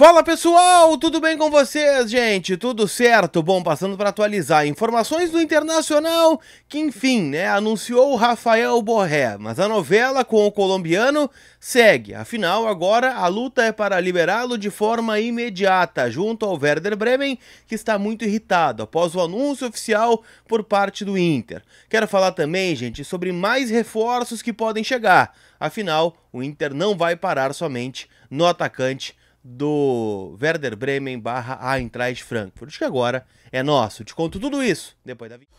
Fala pessoal, tudo bem com vocês, gente? Tudo certo? Bom, passando para atualizar informações do Internacional, que enfim, né, anunciou o Rafael Borré, mas a novela com o colombiano segue. Afinal, agora a luta é para liberá-lo de forma imediata, junto ao Werder Bremen, que está muito irritado após o anúncio oficial por parte do Inter. Quero falar também, gente, sobre mais reforços que podem chegar. Afinal, o Inter não vai parar somente no atacante do Werder Bremen barra Eintracht Frankfurt, que agora é nosso. Te conto tudo isso depois da vinheta.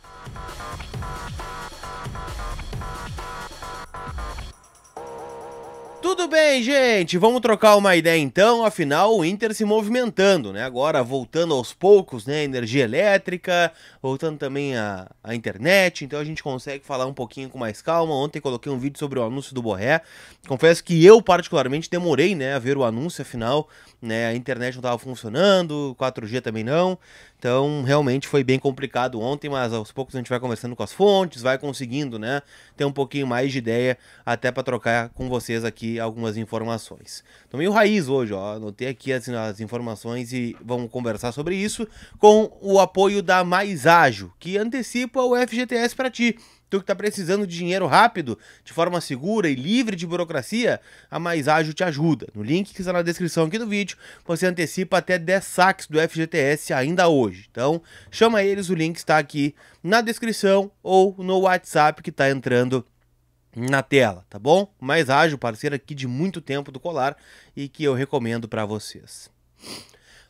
Tudo bem, gente? Vamos trocar uma ideia então. Afinal, o Inter se movimentando, né? Agora voltando aos poucos, né? Energia elétrica, voltando também a, a internet. Então a gente consegue falar um pouquinho com mais calma. Ontem coloquei um vídeo sobre o anúncio do Borré. Confesso que eu, particularmente, demorei, né? A ver o anúncio, afinal, né? A internet não estava funcionando, 4G também não. Então, realmente foi bem complicado ontem, mas aos poucos a gente vai conversando com as fontes, vai conseguindo, né? Ter um pouquinho mais de ideia até para trocar com vocês aqui algumas informações. Tô meio raiz hoje, ó. Anotei aqui as, as informações e vamos conversar sobre isso com o apoio da Mais Ágil, que antecipa o FGTS para ti. Tu que está precisando de dinheiro rápido, de forma segura e livre de burocracia, a Mais Ágil te ajuda. No link que está na descrição aqui do vídeo, você antecipa até 10 saques do FGTS ainda hoje. Então, chama eles, o link está aqui na descrição ou no WhatsApp que está entrando na tela, tá bom? Mais ágil, parceiro aqui de muito tempo do colar e que eu recomendo para vocês.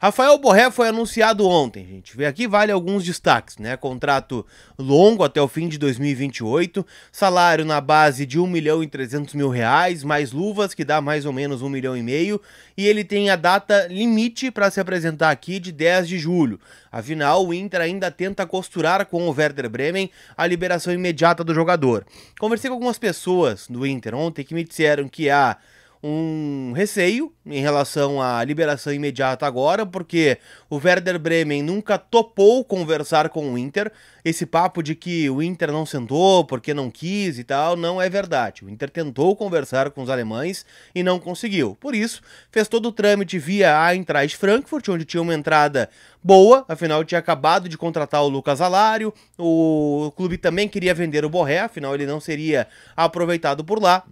Rafael Borré foi anunciado ontem, gente. Vê aqui vale alguns destaques, né? Contrato longo até o fim de 2028, salário na base de 1 milhão e 300 mil reais, mais luvas que dá mais ou menos 1 milhão e meio, e ele tem a data limite para se apresentar aqui de 10 de julho. Afinal, o Inter ainda tenta costurar com o Werder Bremen a liberação imediata do jogador. Conversei com algumas pessoas do Inter ontem que me disseram que a ah, um receio em relação à liberação imediata agora, porque o Werder Bremen nunca topou conversar com o Inter. Esse papo de que o Inter não sentou porque não quis e tal não é verdade. O Inter tentou conversar com os alemães e não conseguiu. Por isso, fez todo o trâmite via a Eintracht Frankfurt, onde tinha uma entrada boa, afinal tinha acabado de contratar o Lucas Alário, o clube também queria vender o Borré, afinal ele não seria aproveitado por lá.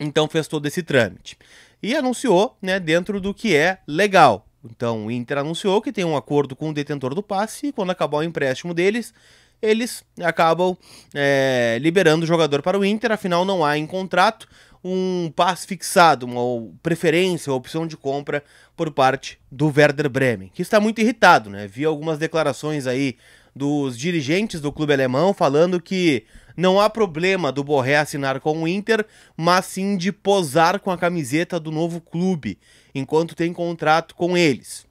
Então fez todo esse trâmite. E anunciou, né, dentro do que é legal. Então o Inter anunciou que tem um acordo com o detentor do passe e quando acabar o empréstimo deles, eles acabam é, liberando o jogador para o Inter, afinal não há em contrato um passe fixado, uma preferência, uma opção de compra por parte do Werder Bremen, que está muito irritado, né? Vi algumas declarações aí dos dirigentes do clube alemão falando que não há problema do Borré assinar com o Inter, mas sim de posar com a camiseta do novo clube, enquanto tem contrato com eles.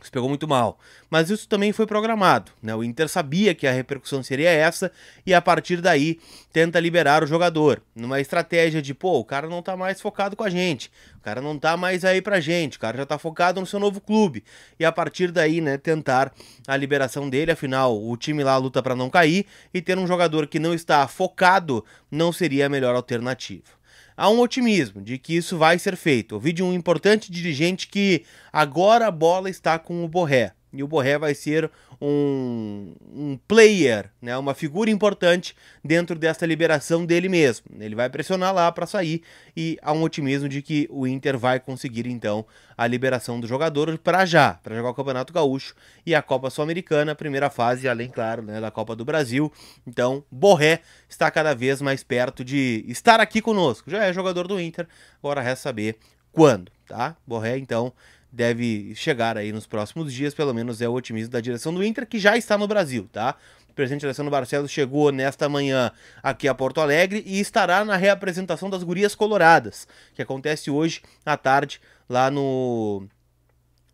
Isso pegou muito mal. Mas isso também foi programado. Né? O Inter sabia que a repercussão seria essa e a partir daí tenta liberar o jogador. Numa estratégia de, pô, o cara não tá mais focado com a gente, o cara não tá mais aí pra gente, o cara já tá focado no seu novo clube. E a partir daí, né, tentar a liberação dele. Afinal, o time lá luta para não cair e ter um jogador que não está focado não seria a melhor alternativa há um otimismo de que isso vai ser feito. Ouvi de um importante dirigente que agora a bola está com o Borré. E o Borré vai ser um, um player, né, uma figura importante dentro dessa liberação dele mesmo. Ele vai pressionar lá para sair e há um otimismo de que o Inter vai conseguir então a liberação do jogador para já, para jogar o Campeonato Gaúcho e a Copa Sul-Americana, primeira fase, além, claro, né, da Copa do Brasil. Então, Borré está cada vez mais perto de estar aqui conosco. Já é jogador do Inter, agora resta saber quando, tá? Borré, então, deve chegar aí nos próximos dias, pelo menos é o otimismo da direção do Inter, que já está no Brasil, tá? O presidente Alessandro Barcelos chegou nesta manhã aqui a Porto Alegre e estará na reapresentação das Gurias Coloradas, que acontece hoje à tarde lá no,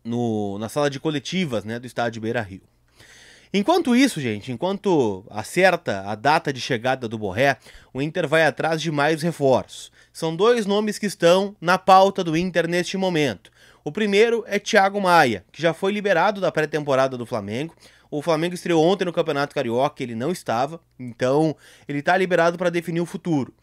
no na sala de coletivas né, do estádio Beira Rio. Enquanto isso, gente, enquanto acerta a data de chegada do Borré, o Inter vai atrás de mais reforços. São dois nomes que estão na pauta do Inter neste momento. O primeiro é Thiago Maia, que já foi liberado da pré-temporada do Flamengo. O Flamengo estreou ontem no Campeonato Carioca, ele não estava, então ele está liberado para definir o futuro.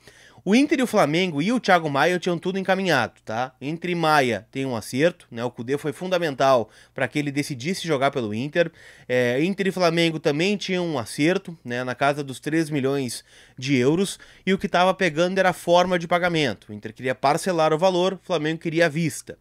O Inter e o Flamengo e o Thiago Maia tinham tudo encaminhado, tá? Entre Maia tem um acerto, né? O Cudê foi fundamental para que ele decidisse jogar pelo Inter. É, Inter e Flamengo também tinham um acerto, né? Na casa dos 3 milhões de euros. E o que estava pegando era a forma de pagamento. O Inter queria parcelar o valor, o Flamengo queria a vista.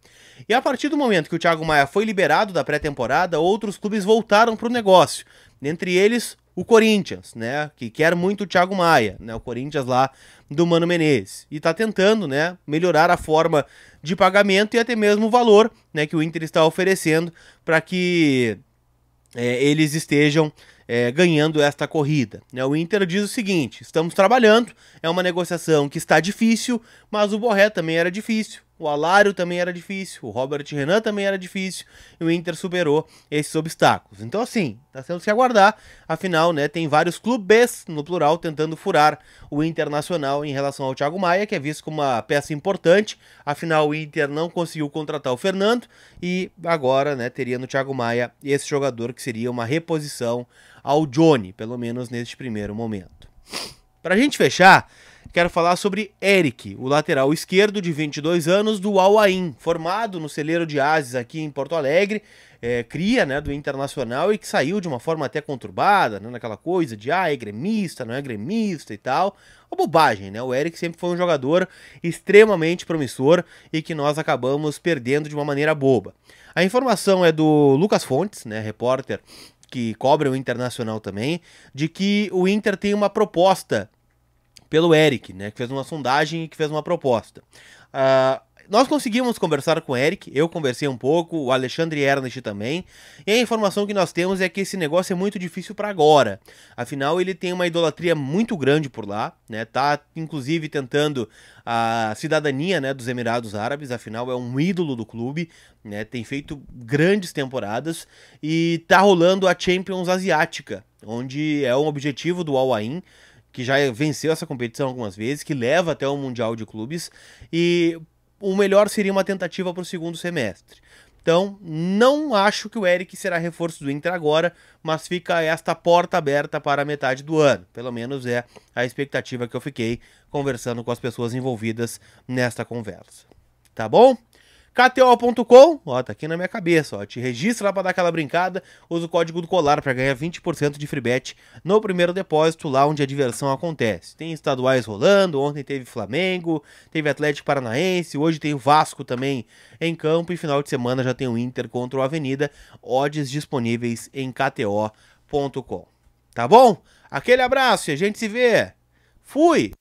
E a partir do momento que o Thiago Maia foi liberado da pré-temporada, outros clubes voltaram para o negócio. Dentre eles, o Corinthians, né? Que quer muito o Thiago Maia, né? O Corinthians lá do Mano Menezes. E tá tentando, né, melhorar a forma de pagamento e até mesmo o valor, né, que o Inter está oferecendo para que é, eles estejam é, ganhando esta corrida. Né? O Inter diz o seguinte: estamos trabalhando, é uma negociação que está difícil, mas o Borré também era difícil o Alário também era difícil, o Robert Renan também era difícil, e o Inter superou esses obstáculos. Então, assim, tá sendo se aguardar, afinal, né, tem vários clubes, no plural, tentando furar o Internacional em relação ao Thiago Maia, que é visto como uma peça importante, afinal, o Inter não conseguiu contratar o Fernando, e agora, né, teria no Thiago Maia esse jogador que seria uma reposição ao Johnny, pelo menos neste primeiro momento. Pra gente fechar, quero falar sobre Eric, o lateral esquerdo de 22 anos do Al Ain, formado no celeiro de Ases aqui em Porto Alegre, é, cria né, do Internacional e que saiu de uma forma até conturbada, né, naquela coisa de ah, é gremista, não é gremista e tal. Uma bobagem, né? O Eric sempre foi um jogador extremamente promissor e que nós acabamos perdendo de uma maneira boba. A informação é do Lucas Fontes, né, repórter que cobre o Internacional também, de que o Inter tem uma proposta pelo Eric, né, que fez uma sondagem e que fez uma proposta. Uh, nós conseguimos conversar com o Eric, eu conversei um pouco, o Alexandre Ernest também, e a informação que nós temos é que esse negócio é muito difícil para agora. Afinal, ele tem uma idolatria muito grande por lá, né? Tá inclusive tentando a cidadania, né, dos Emirados Árabes, afinal é um ídolo do clube, né? Tem feito grandes temporadas e tá rolando a Champions Asiática, onde é um objetivo do Al Ain que já venceu essa competição algumas vezes, que leva até o Mundial de Clubes, e o melhor seria uma tentativa para o segundo semestre. Então, não acho que o Eric será reforço do Inter agora, mas fica esta porta aberta para a metade do ano. Pelo menos é a expectativa que eu fiquei conversando com as pessoas envolvidas nesta conversa. Tá bom? KTO.com, ó, tá aqui na minha cabeça, ó. Te registra lá pra dar aquela brincada, usa o código do colar para ganhar 20% de free bet no primeiro depósito, lá onde a diversão acontece. Tem estaduais rolando, ontem teve Flamengo, teve Atlético Paranaense, hoje tem o Vasco também em campo e final de semana já tem o Inter contra o Avenida. Odds disponíveis em KTO.com. Tá bom? Aquele abraço e a gente se vê. Fui!